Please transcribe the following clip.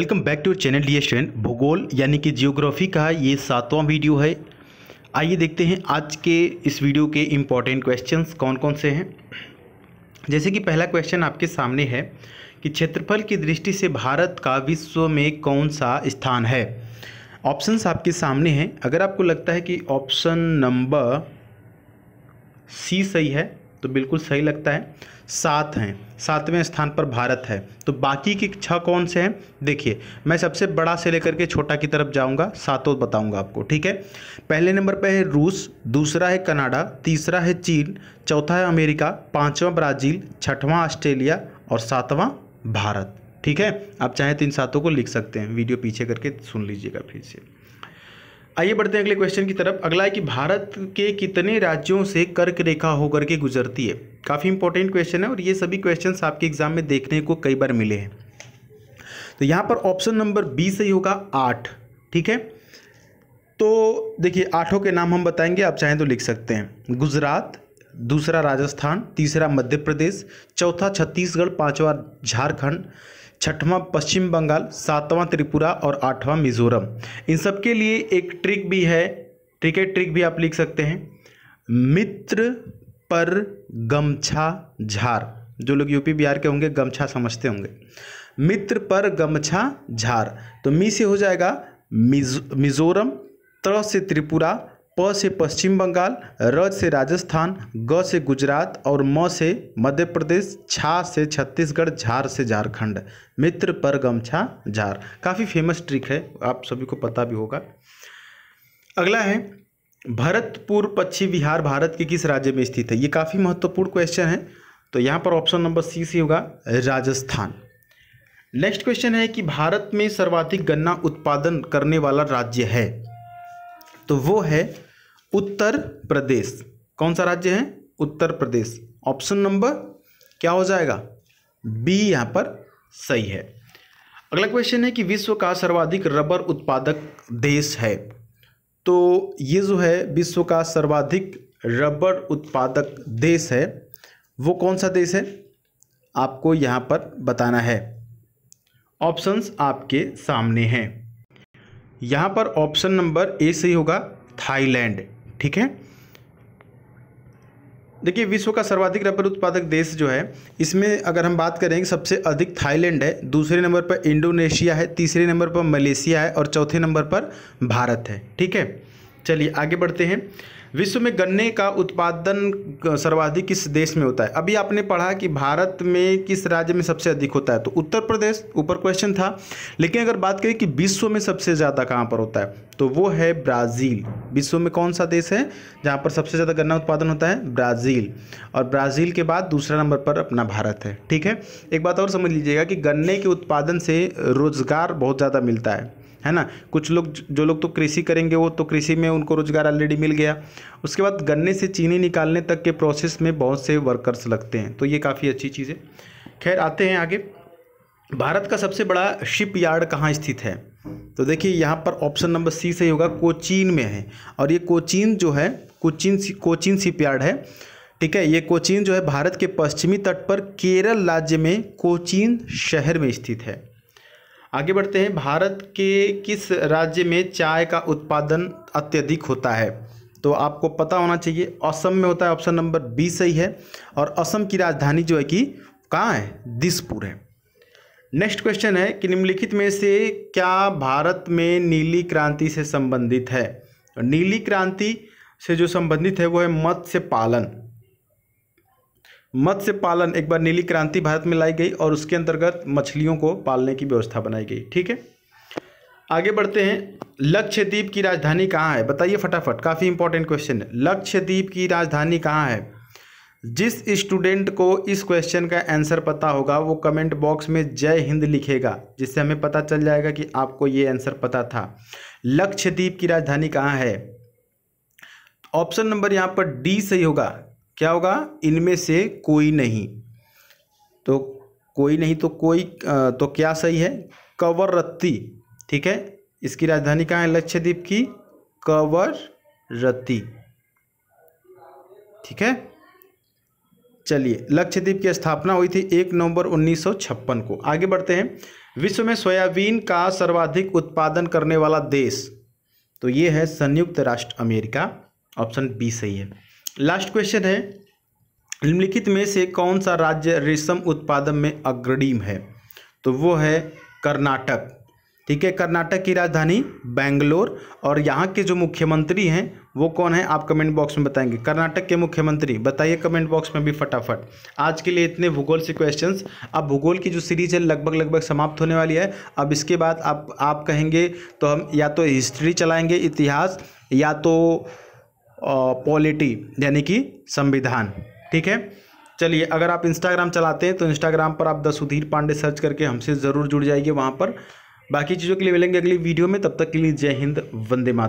welcome back to channel the student भूगोल यानी कि जियोग्राफी का ये सातवां वीडियो है आइए देखते हैं आज के इस वीडियो के इम्पॉर्टेंट क्वेश्चंस कौन कौन से हैं जैसे कि पहला क्वेश्चन आपके सामने है कि क्षेत्रफल की दृष्टि से भारत का विश्व में कौन सा स्थान है ऑप्शंस आपके सामने हैं अगर आपको लगता है कि ऑप्शन नंबर सी सही है तो बिल्कुल सही लगता है सात हैं सातवें स्थान पर भारत है तो बाकी के छः कौन से हैं देखिए मैं सबसे बड़ा से लेकर के छोटा की तरफ जाऊंगा सातों बताऊंगा आपको ठीक है पहले नंबर पर है रूस दूसरा है कनाडा तीसरा है चीन चौथा है अमेरिका पांचवा ब्राज़ील छठवां ऑस्ट्रेलिया और सातवां भारत ठीक है आप चाहें तो इन सातों को लिख सकते हैं वीडियो पीछे करके सुन लीजिएगा फिर से आइए बढ़ते हैं अगले क्वेश्चन की तरफ अगला है कि भारत के कितने राज्यों से कर्क रेखा होकर के गुजरती है काफ़ी इंपॉर्टेंट क्वेश्चन है और ये सभी क्वेश्चन आपके एग्जाम में देखने को कई बार मिले हैं तो यहाँ पर ऑप्शन नंबर बी सही होगा आठ ठीक है तो देखिए आठों के नाम हम बताएंगे आप चाहें तो लिख सकते हैं गुजरात दूसरा राजस्थान तीसरा मध्य प्रदेश चौथा छत्तीसगढ़ पांचवा झारखंड छठवां पश्चिम बंगाल सातवां त्रिपुरा और आठवां मिजोरम इन सब के लिए एक ट्रिक भी है है ट्रिक भी आप लिख सकते हैं मित्र पर गमछा झार जो लोग यूपी बिहार के होंगे गमछा समझते होंगे मित्र पर गमछा झार तो मी से हो जाएगा मिजो मिजोरम त्र से त्रिपुरा प से पश्चिम बंगाल र से राजस्थान ग से गुजरात और म से मध्य प्रदेश छा से छत्तीसगढ़ झार से झारखंड मित्र पर गमछा झार काफ़ी फेमस ट्रिक है आप सभी को पता भी होगा अगला है भरतपुर पश्चिम बिहार भारत के किस राज्य में स्थित है ये काफ़ी महत्वपूर्ण क्वेश्चन है तो यहाँ पर ऑप्शन नंबर सी सी होगा राजस्थान नेक्स्ट क्वेश्चन है कि भारत में सर्वाधिक गन्ना उत्पादन करने वाला राज्य है तो वो है उत्तर प्रदेश कौन सा राज्य है उत्तर प्रदेश ऑप्शन नंबर क्या हो जाएगा बी यहाँ पर सही है अगला क्वेश्चन है कि विश्व का सर्वाधिक रबर उत्पादक देश है तो ये जो है विश्व का सर्वाधिक रबर उत्पादक देश है वो कौन सा देश है आपको यहाँ पर बताना है ऑप्शंस आपके सामने हैं यहाँ पर ऑप्शन नंबर ए सही होगा थाईलैंड ठीक है देखिए विश्व का सर्वाधिक रबर उत्पादक देश जो है इसमें अगर हम बात करें कि सबसे अधिक थाईलैंड है दूसरे नंबर पर इंडोनेशिया है तीसरे नंबर पर मलेशिया है और चौथे नंबर पर भारत है ठीक है चलिए आगे बढ़ते हैं विश्व में गन्ने का उत्पादन सर्वाधिक किस देश में होता है अभी आपने पढ़ा कि भारत में किस राज्य में सबसे अधिक होता है तो उत्तर प्रदेश ऊपर क्वेश्चन था लेकिन अगर बात करें कि विश्व में सबसे ज़्यादा कहाँ पर होता है तो वो है ब्राज़ील विश्व में कौन सा देश है जहाँ पर सबसे ज़्यादा गन्ना उत्पादन होता है ब्राज़ील और ब्राज़ील के बाद दूसरा नंबर पर अपना भारत है ठीक है एक बात और समझ लीजिएगा कि गन्ने के उत्पादन से रोज़गार बहुत ज़्यादा मिलता है है ना कुछ लोग जो लोग तो कृषि करेंगे वो तो कृषि में उनको रोज़गार ऑलरेडी मिल गया उसके बाद गन्ने से चीनी निकालने तक के प्रोसेस में बहुत से वर्कर्स लगते हैं तो ये काफ़ी अच्छी चीज़ है खैर आते हैं आगे भारत का सबसे बड़ा शिप यार्ड कहाँ स्थित है तो देखिए यहाँ पर ऑप्शन नंबर सी सही होगा कोचीन में है और ये कोचीन जो है कोचीन कोचीन शिप यार्ड है ठीक है ये कोचीन जो है भारत के पश्चिमी तट पर केरल राज्य में कोचीन शहर में स्थित है आगे बढ़ते हैं भारत के किस राज्य में चाय का उत्पादन अत्यधिक होता है तो आपको पता होना चाहिए असम में होता है ऑप्शन नंबर बी सही है और असम की राजधानी जो है कि कहाँ है दिसपुर है नेक्स्ट क्वेश्चन है कि निम्नलिखित में से क्या भारत में नीली क्रांति से संबंधित है नीली क्रांति से जो संबंधित है वो है मत्स्य पालन मत्स्य पालन एक बार नीली क्रांति भारत में लाई गई और उसके अंतर्गत मछलियों को पालने की व्यवस्था बनाई गई ठीक है आगे बढ़ते हैं लक्षद्वीप की राजधानी कहाँ है बताइए फटाफट काफ़ी इंपॉर्टेंट क्वेश्चन है लक्षद्वीप की राजधानी कहाँ है जिस स्टूडेंट को इस क्वेश्चन का आंसर पता होगा वो कमेंट बॉक्स में जय हिंद लिखेगा जिससे हमें पता चल जाएगा कि आपको ये आंसर पता था लक्षद्वीप की राजधानी कहाँ है ऑप्शन नंबर यहाँ पर डी सही होगा क्या होगा इनमें से कोई नहीं तो कोई नहीं तो कोई तो क्या सही है कवर रत्ती ठीक है इसकी राजधानी कहाँ है लक्षद्वीप की कवर रत्ती ठीक है चलिए लक्षद्वीप की स्थापना हुई थी एक नवंबर 1956 को आगे बढ़ते हैं विश्व में सोयाबीन का सर्वाधिक उत्पादन करने वाला देश तो ये है संयुक्त राष्ट्र अमेरिका ऑप्शन बी सही है लास्ट क्वेश्चन है निम्नलिखित में से कौन सा राज्य रेशम उत्पादन में अग्रणीम है तो वो है कर्नाटक ठीक है कर्नाटक की राजधानी बेंगलोर और यहाँ के जो मुख्यमंत्री हैं वो कौन है आप कमेंट बॉक्स में बताएंगे कर्नाटक के मुख्यमंत्री बताइए कमेंट बॉक्स में भी फटाफट आज के लिए इतने भूगोल से क्वेश्चंस अब भूगोल की जो सीरीज है लगभग लगभग समाप्त होने वाली है अब इसके बाद आप आप कहेंगे तो हम या तो हिस्ट्री चलाएँगे इतिहास या तो पॉलिटी यानी कि संविधान ठीक है चलिए अगर आप इंस्टाग्राम चलाते हैं तो इंस्टाग्राम पर आप द सुधीर पांडे सर्च करके हमसे ज़रूर जुड़ जाइए वहाँ पर बाकी चीज़ों के लिए मिलेंगे अगली वीडियो में तब तक के लिए जय हिंद वंदे मातरम